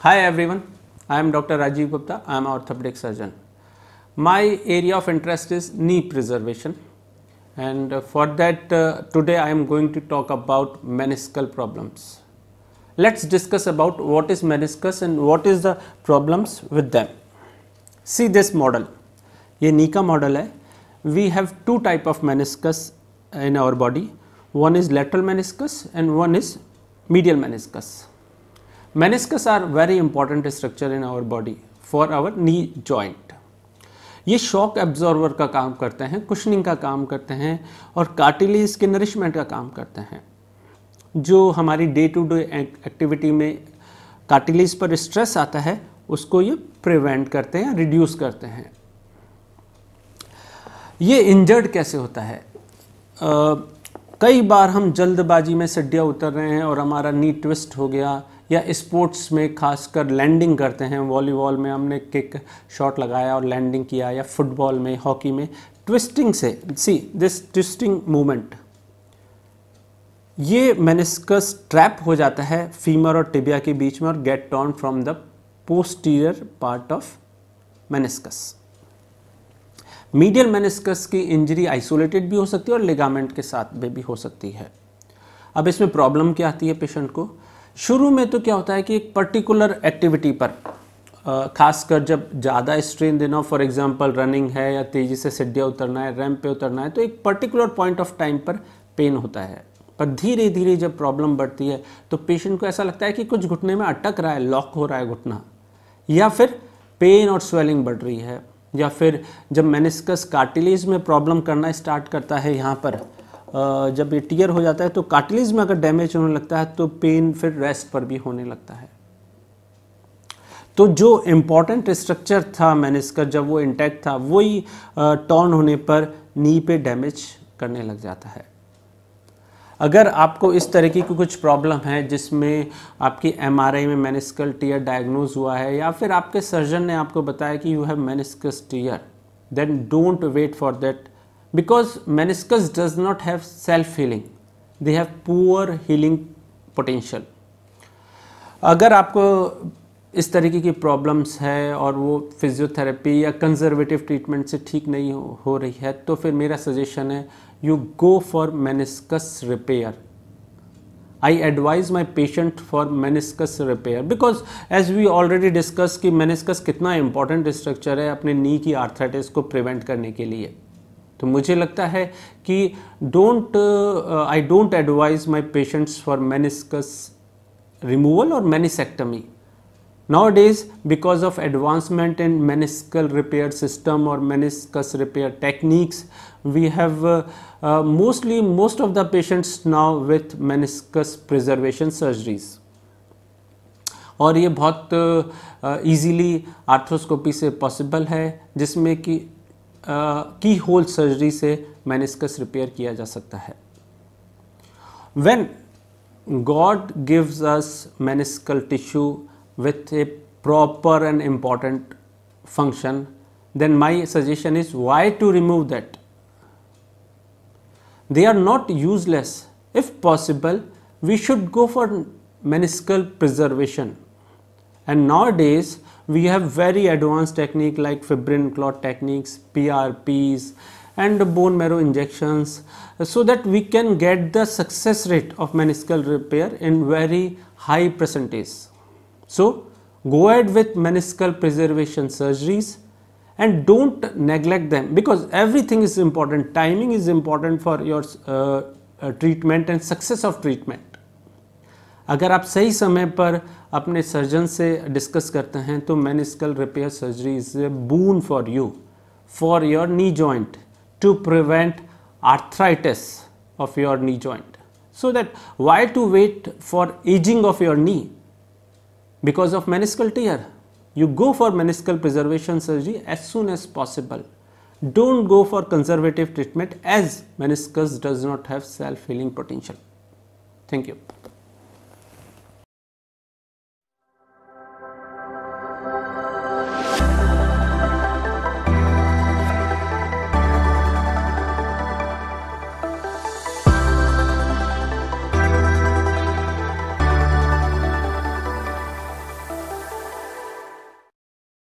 Hi everyone, I am Dr. Rajiv Gupta, I am orthopedic surgeon. My area of interest is knee preservation and uh, for that uh, today I am going to talk about meniscal problems. Let us discuss about what is meniscus and what is the problems with them. See this model, ये knee का model है. We have two type of meniscus in our body, one is lateral meniscus and one is medial meniscus. Meniscus are very important structure in our body for our knee joint ये shock absorber का काम करते हैं cushioning का काम करते हैं और कार्टिलीज के नरिशमेंट का काम करते हैं जो हमारी डे टू डे एक्टिविटी में कार्टिलीज पर स्ट्रेस आता है उसको ये प्रिवेंट करते हैं रिड्यूस करते हैं ये इंजर्ड कैसे होता है आ, कई बार हम जल्दबाजी में सड्डिया उतर रहे हैं और हमारा नी ट्विस्ट हो गया या स्पोर्ट्स में खासकर लैंडिंग करते हैं वॉलीबॉल में हमने किक शॉट लगाया और लैंडिंग किया या फुटबॉल में हॉकी में ट्विस्टिंग से सी दिस ट्विस्टिंग मूवमेंट ये मेनिस्कस ट्रैप हो जाता है फीमर और टिबिया के बीच में और get torn from the posterior part of meniscus medial meniscus की इंजरी आइसोलेटेड भी हो सकती है और लिगामेंट के साथ भी हो सकती है अब इसमें प्रॉब्लम क्या आती है पेशेंट को शुरू में तो क्या होता है कि एक पर्टिकुलर एक्टिविटी पर खासकर जब ज़्यादा स्ट्रेन देना फॉर एग्जांपल रनिंग है या तेज़ी से सिड्डिया उतरना है रैंप पे उतरना है तो एक पर्टिकुलर पॉइंट ऑफ टाइम पर पेन होता है पर धीरे धीरे जब प्रॉब्लम बढ़ती है तो पेशेंट को ऐसा लगता है कि कुछ घुटने में अटक रहा है लॉक हो रहा है घुटना या फिर पेन और स्वेलिंग बढ़ रही है या फिर जब मेनिस्कस कार्टिलेज में प्रॉब्लम करना स्टार्ट करता है यहाँ पर जब ये टीयर हो जाता है तो कार्टिलेज में अगर डैमेज होने लगता है तो पेन फिर रेस्ट पर भी होने लगता है तो जो इम्पॉर्टेंट स्ट्रक्चर था मैनेस्कर का जब वो इंटैक्ट था वही टॉर्न होने पर नी पे डैमेज करने लग जाता है अगर आपको इस तरीके की कुछ प्रॉब्लम है जिसमें आपकी एमआरआई में मेनिस्कल टीयर डायग्नोज हुआ है या फिर आपके सर्जन ने आपको बताया कि you have meniscus tear then don't wait for that because meniscus does not have self healing they have poor healing potential अगर आपको इस तरीके की प्रॉब्लम्स है और वो फिजियोथेरेपी या कंजर्वेटिव ट्रीटमेंट से ठीक नहीं हो, हो रही है तो फिर मेरा सजेशन है you go for meniscus repair I advise my patient for meniscus repair because as we already discuss कि मेनिस्कस कितना इंपॉर्टेंट स्ट्रक्चर है अपने नी की आर्थराइटिस को प्रिवेंट करने के लिए तो मुझे लगता है कि don't I don't advise my patients for meniscus removal और meniscectomy now days because of advancement in meniscal repair system और meniscus repair techniques we have mostly most of the patients now with meniscus preservation surgeries और ये बहुत easily uh, arthroscopy से possible है जिसमें कि key hole surgery से meniscus repair किया जा सकता है when God gives us meniscal tissue with a proper and important function then my suggestion is why to remove that they are not useless if possible we should go for meniscal preservation and nowadays we have very advanced technique like fibrin clot techniques PRPs and bone marrow injections so that we can get the success rate of meniscal repair in very high percentage. So, go ahead with meniscal preservation surgeries and don't neglect them because everything is important timing is important for your uh, uh, treatment and success of treatment अगर आप सही समय पर अपने surgeon से discuss करते हैं तो meniscal repair surgery is a boon for you for your knee joint to prevent arthritis of your knee joint so that why to wait for ageing of your knee because of meniscal tear you go for meniscal preservation surgery as soon as possible don't go for conservative treatment as meniscus does not have self healing potential thank you